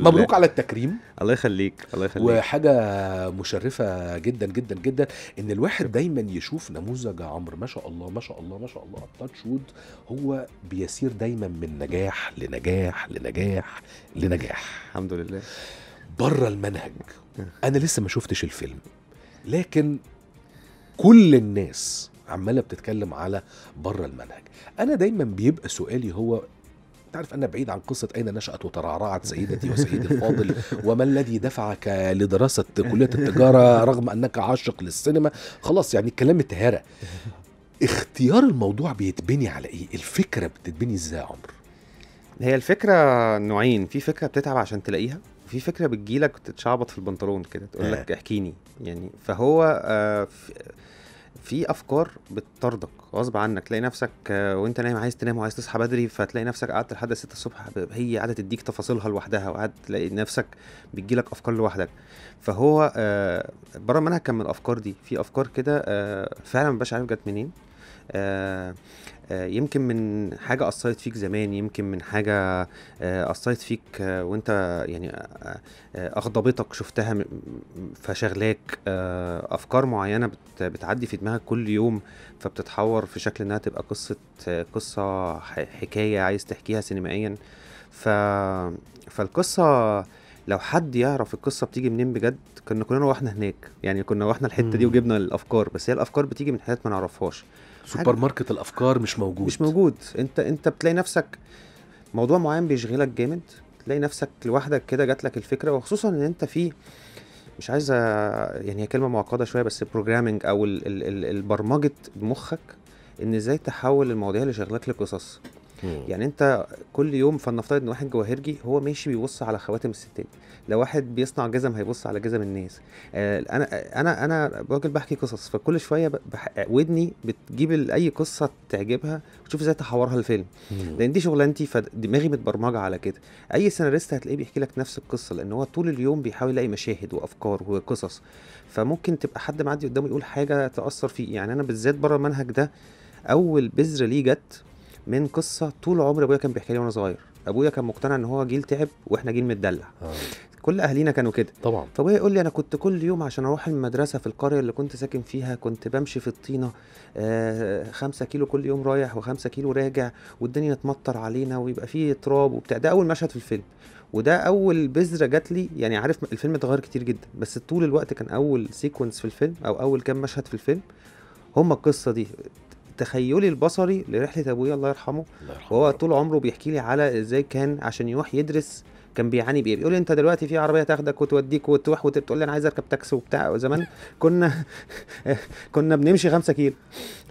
مبروك على التكريم الله يخليك الله يخليك وحاجه مشرفه جدا جدا جدا ان الواحد دايما يشوف نموذج عمرو ما شاء الله ما شاء الله ما شاء الله التاتش وود هو بيسير دايما من نجاح لنجاح لنجاح لنجاح الحمد لله بره المنهج انا لسه ما شفتش الفيلم لكن كل الناس عماله بتتكلم على بره المنهج انا دايما بيبقى سؤالي هو تعرف أنا بعيد عن قصة أين نشأت وترعرعت سيدتي وسيدي الفاضل وما الذي دفعك لدراسة كلية التجارة رغم أنك عاشق للسينما خلاص يعني الكلام اتهرى اختيار الموضوع بيتبني على إيه الفكرة بتتبني إزاي يا عمر هي الفكرة نوعين في فكرة بتتعب عشان تلاقيها في فكره بتجيلك تتشعبط في البنطلون كده تقول آه. لك احكيني يعني فهو آه في افكار بتطردك غصب عنك تلاقي نفسك آه، وانت نايم عايز تنام وعايز تصحى بدري فتلاقي نفسك قعدت لحد 6 الصبح هي قاعده تديك تفاصيلها لوحدها وقعدت تلاقي نفسك بتجيلك افكار لوحدك فهو آه، بره المنهج كان من الافكار دي في افكار كده آه، فعلا مبقاش عارف جت منين آه، آه، يمكن من حاجة أثرت فيك زمان يمكن من حاجة آه، أثرت فيك وأنت يعني أغضبتك شفتها فشغلاك أفكار معينة بتعدي في دماغك كل يوم فبتتحور في شكل إنها تبقى قصة قصة حكاية عايز تحكيها سينمائيا ف فالقصة لو حد يعرف القصه بتيجي منين بجد كنا كلنا روحنا هناك يعني كنا روحنا الحته دي وجبنا الافكار بس هي الافكار بتيجي من حاجات ما نعرفهاش سوبر ماركت الافكار مش موجود مش موجود انت انت بتلاقي نفسك موضوع معين بيشغلك جامد تلاقي نفسك لوحدك كده جات لك الفكره وخصوصا ان انت في مش عايز يعني هي كلمه معقده شويه بس البروجرامنج او البرمجه مخك ان ازاي تحول المواضيع اللي شغلك لقصص مم. يعني انت كل يوم فلنفترض ان واحد جواهرجي هو ماشي بيبص على خواتم الستات لو واحد بيصنع جزم هيبص على جزم الناس آه، انا انا انا راجل بحكي قصص فكل شويه بح... ودني بتجيب اي قصه تعجبها وتشوف ازاي تحورها الفيلم لان دي شغلانتي فدماغي متبرمجه على كده اي سيناريست هتلاقيه بيحكي لك نفس القصه لان هو طول اليوم بيحاول يلاقي مشاهد وافكار وقصص فممكن تبقى حد معدي قدامه يقول حاجه تاثر فيه يعني انا بالذات بره المنهج ده اول بذره ليه جت من قصه طول عمري ابويا كان بيحكي لي وانا صغير ابويا كان مقتنع ان هو جيل تعب واحنا جيل متدلع آه. كل اهالينا كانوا كده طبعا فابويا يقول لي انا كنت كل يوم عشان اروح المدرسه في القريه اللي كنت ساكن فيها كنت بمشي في الطينه آه خمسة كيلو كل يوم رايح وخمسة كيلو راجع والدنيا تمطر علينا ويبقى فيه تراب وبتاع ده اول مشهد في الفيلم وده اول بذره جات لي يعني عارف الفيلم اتغير كتير جدا بس طول الوقت كان اول سيكونس في الفيلم او اول كام مشهد في الفيلم هما القصه دي تخيلي البصري لرحله ابويا الله يرحمه الله يرحمه وهو طول عمره بيحكي لي على ازاي كان عشان يروح يدرس كان بيعاني بايه بيقول لي انت دلوقتي في عربيه تاخدك وتوديك وتروح وتقول لي انا عايز اركب تاكسي وبتاع زمان كنا كنا بنمشي 5 كيلو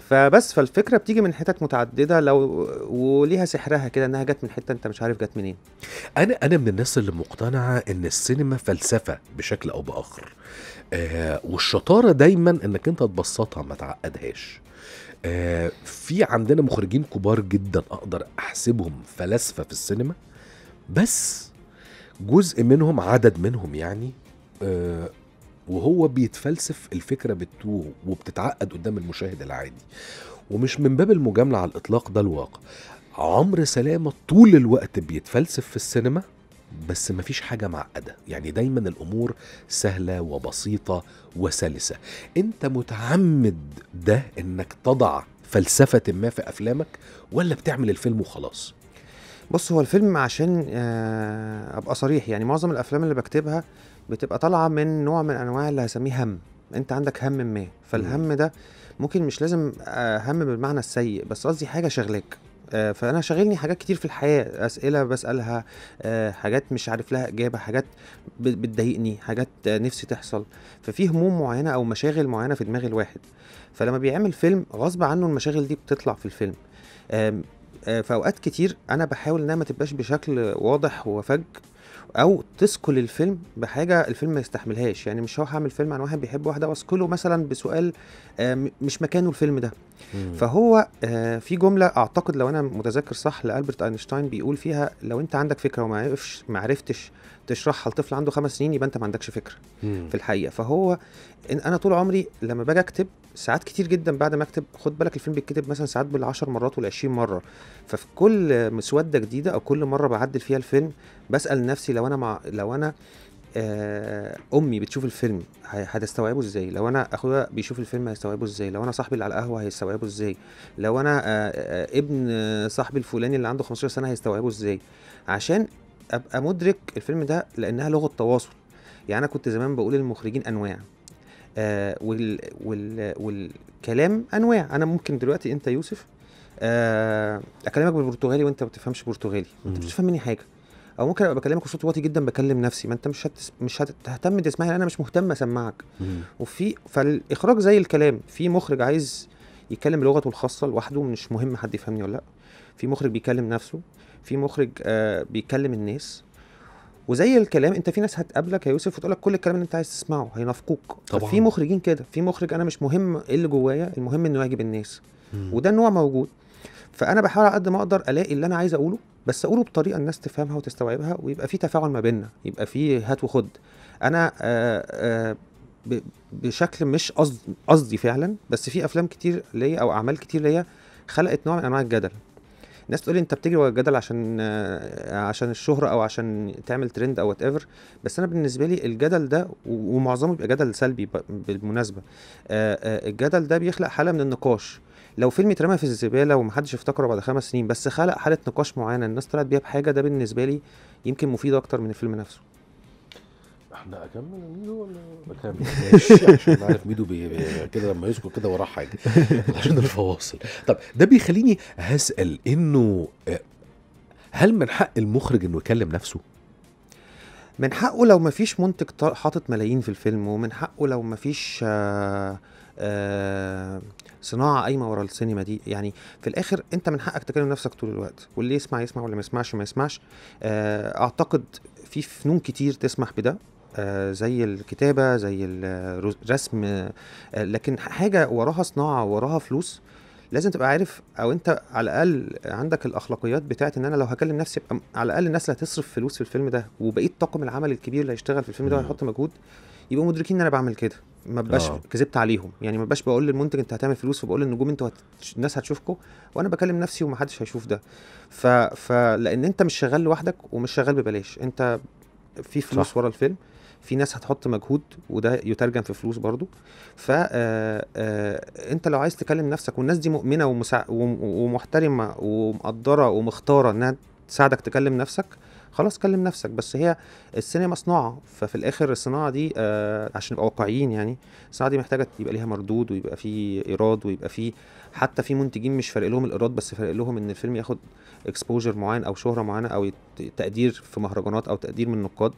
فبس فالفكره بتيجي من حتت متعدده لو وليها سحرها كده انها جت من حته انت مش عارف جت منين انا انا من الناس اللي مقتنعه ان السينما فلسفه بشكل او باخر آه والشطاره دايما انك انت تبسطها ما تعقدهاش آه في عندنا مخرجين كبار جدا اقدر احسبهم فلاسفه في السينما بس جزء منهم عدد منهم يعني آه وهو بيتفلسف الفكره بتوه وبتتعقد قدام المشاهد العادي ومش من باب المجامله على الاطلاق ده الواقع عمرو سلامه طول الوقت بيتفلسف في السينما بس مفيش حاجة معقدة يعني دايما الأمور سهلة وبسيطة وسلسة أنت متعمد ده أنك تضع فلسفة ما في أفلامك ولا بتعمل الفيلم وخلاص بص هو الفيلم عشان آه، ابقى صريح يعني معظم الافلام اللي بكتبها بتبقى طالعه من نوع من انواع اللي هسميه هم انت عندك هم ما فالهم ده ممكن مش لازم آه، هم بالمعنى السيء بس قصدي حاجه شغلاك آه، فانا شاغلني حاجات كتير في الحياه اسئله بسالها آه، حاجات مش عارف لها اجابه حاجات بتضايقني حاجات نفسي تحصل ففي هموم معينه او مشاغل معينه في دماغ الواحد فلما بيعمل فيلم غصب عنه المشاغل دي بتطلع في الفيلم آه، في اوقات كتير انا بحاول انها ما تبقاش بشكل واضح وفج او تثقل الفيلم بحاجه الفيلم ما يستحملهاش يعني مش هروح اعمل فيلم عن واحد بيحب واحده واثقله مثلا بسؤال آه، مش مكانه الفيلم ده فهو آه، في جمله اعتقد لو انا متذكر صح لالبرت اينشتاين بيقول فيها لو انت عندك فكره وما ما عرفتش تشرحها لطفل عنده خمس سنين يبقى انت ما عندكش فكره في الحقيقه فهو إن انا طول عمري لما باجي اكتب ساعات كتير جدا بعد ما اكتب خد بالك الفيلم بيتكتب مثلا ساعات بالعشر مرات وال20 مره ففي كل مسوده جديده او كل مره بعدل فيها الفيلم بسال نفسي لو انا مع لو انا آه، امي بتشوف الفيلم هتستوعبه ازاي لو انا اخويا بيشوف الفيلم هيستوعبه ازاي لو انا صاحبي اللي على القهوه هيستوعبه ازاي لو انا آه، آه، ابن صاحبي الفلاني اللي عنده 15 سنه هيستوعبه ازاي عشان ابقى مدرك الفيلم ده لانها لغه تواصل يعني انا كنت زمان بقول للمخرجين انواع آه، وال وال والكلام انواع انا ممكن دلوقتي انت يوسف آه اكلمك بالبرتغالي وانت ما بتفهمش برتغالي انت مش بتفهم مني حاجه او ممكن ابقى بكلمك بصوت واطي جدا بكلم نفسي ما انت مش هتس... مش هتهتم تسمعني انا مش مهتم اسمعك وفي فالاخراج زي الكلام في مخرج عايز يتكلم بلغته الخاصه لوحده مش مهم حد يفهمني ولا لا في مخرج بيكلم نفسه في مخرج آه بيكلم الناس وزي الكلام انت في ناس هتقابلك يا يوسف وتقول لك كل الكلام اللي انت عايز تسمعه هينافقوك طبعا في مخرجين كده في مخرج انا مش مهم ايه اللي جوايا المهم انه يعجب الناس مم. وده النوع موجود فانا بحاول على قد ما اقدر الاقي اللي انا عايز اقوله بس اقوله بطريقه الناس تفهمها وتستوعبها ويبقى في تفاعل ما بيننا يبقى في هات وخد انا آآ آه، آآ آه، بشكل مش قصدي فعلا بس في افلام كتير ليا او اعمال كتير ليا خلقت نوع من انواع الجدل الناس تقول لي انت بتجري ورا الجدل عشان عشان الشهره او عشان تعمل ترند او وات ايفر بس انا بالنسبه لي الجدل ده ومعظمه بيبقى جدل سلبي بالمناسبه آه، آه، الجدل ده بيخلق حاله من النقاش لو فيلم اترمى في الزباله ومحدش افتكره بعد خمس سنين بس خلق حاله نقاش معينه الناس طلعت بيها بحاجه ده بالنسبه لي يمكن مفيد اكتر من الفيلم نفسه احنا اكمل ميدو ولا بكمل ماشي عشان نعرف ميدو كده لما يسكت كده وراه حاجه عشان الفواصل طب ده بيخليني هسال انه آه، هل من حق المخرج انه يكلم نفسه؟ من حقه لو مفيش منتج حاطط ملايين في الفيلم ومن حقه لو مفيش آآ آه، آآ آه، صناعه قايمه ورا السينما دي يعني في الاخر انت من حقك تكلم نفسك طول الوقت واللي يسمع يسمع واللي ما يسمعش ما يسمعش اعتقد في فنون كتير تسمح بده آه، زي الكتابة زي الرسم آه، لكن حاجة وراها صناعة وراها فلوس لازم تبقى عارف او انت على الاقل عندك الاخلاقيات بتاعت ان انا لو هكلم نفسي على الاقل الناس اللي هتصرف فلوس في الفيلم ده وبقيه طاقم العمل الكبير اللي هيشتغل في الفيلم ده وهيحط مجهود يبقوا مدركين ان انا بعمل كده ما بقاش آه. كذبت عليهم يعني ما بقاش بقول للمنتج انت هتعمل فلوس وبقول للنجوم انتوا هت... الناس هتشوفكم وانا بكلم نفسي ومحدش هيشوف ده ف... فلان انت مش شغال لوحدك ومش شغال ببلاش انت في فلوس صح. ورا الفيلم في ناس هتحط مجهود وده يترجم في فلوس برضو ف آه، آه، انت لو عايز تكلم نفسك والناس دي مؤمنه ومسا... ومحترمه ومقدره ومختاره انها تساعدك تكلم نفسك خلاص كلم نفسك بس هي السينما صناعه ففي الاخر الصناعه دي آه عشان نبقى واقعيين يعني الصناعه دي محتاجه يبقى ليها مردود ويبقى في ايراد ويبقى في حتى في منتجين مش فارق لهم الايراد بس فارق لهم ان الفيلم ياخد اكسبوجر معين او شهره معينه او تقدير في مهرجانات او تقدير من النقاد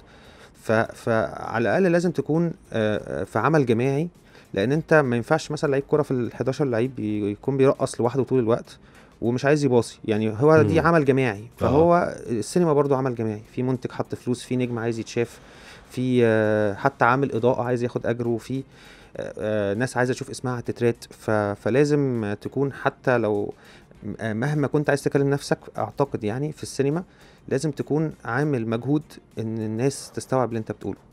فعلى الاقل لازم تكون آه، آه، في عمل جماعي لان انت ما ينفعش مثلا لعيب كوره في ال11 لعيب يكون بيرقص لوحده طول الوقت ومش عايز يباصي يعني هو دي عمل جماعي فهو آه. السينما برضو عمل جماعي في منتج حط فلوس في نجم عايز يتشاف في آه، حتى عامل اضاءه عايز ياخد اجره في ناس عايزه تشوف اسمها على التترات فلازم تكون حتى لو آه، مهما كنت عايز تكلم نفسك اعتقد يعني في السينما لازم تكون عامل مجهود ان الناس تستوعب اللي انت بتقوله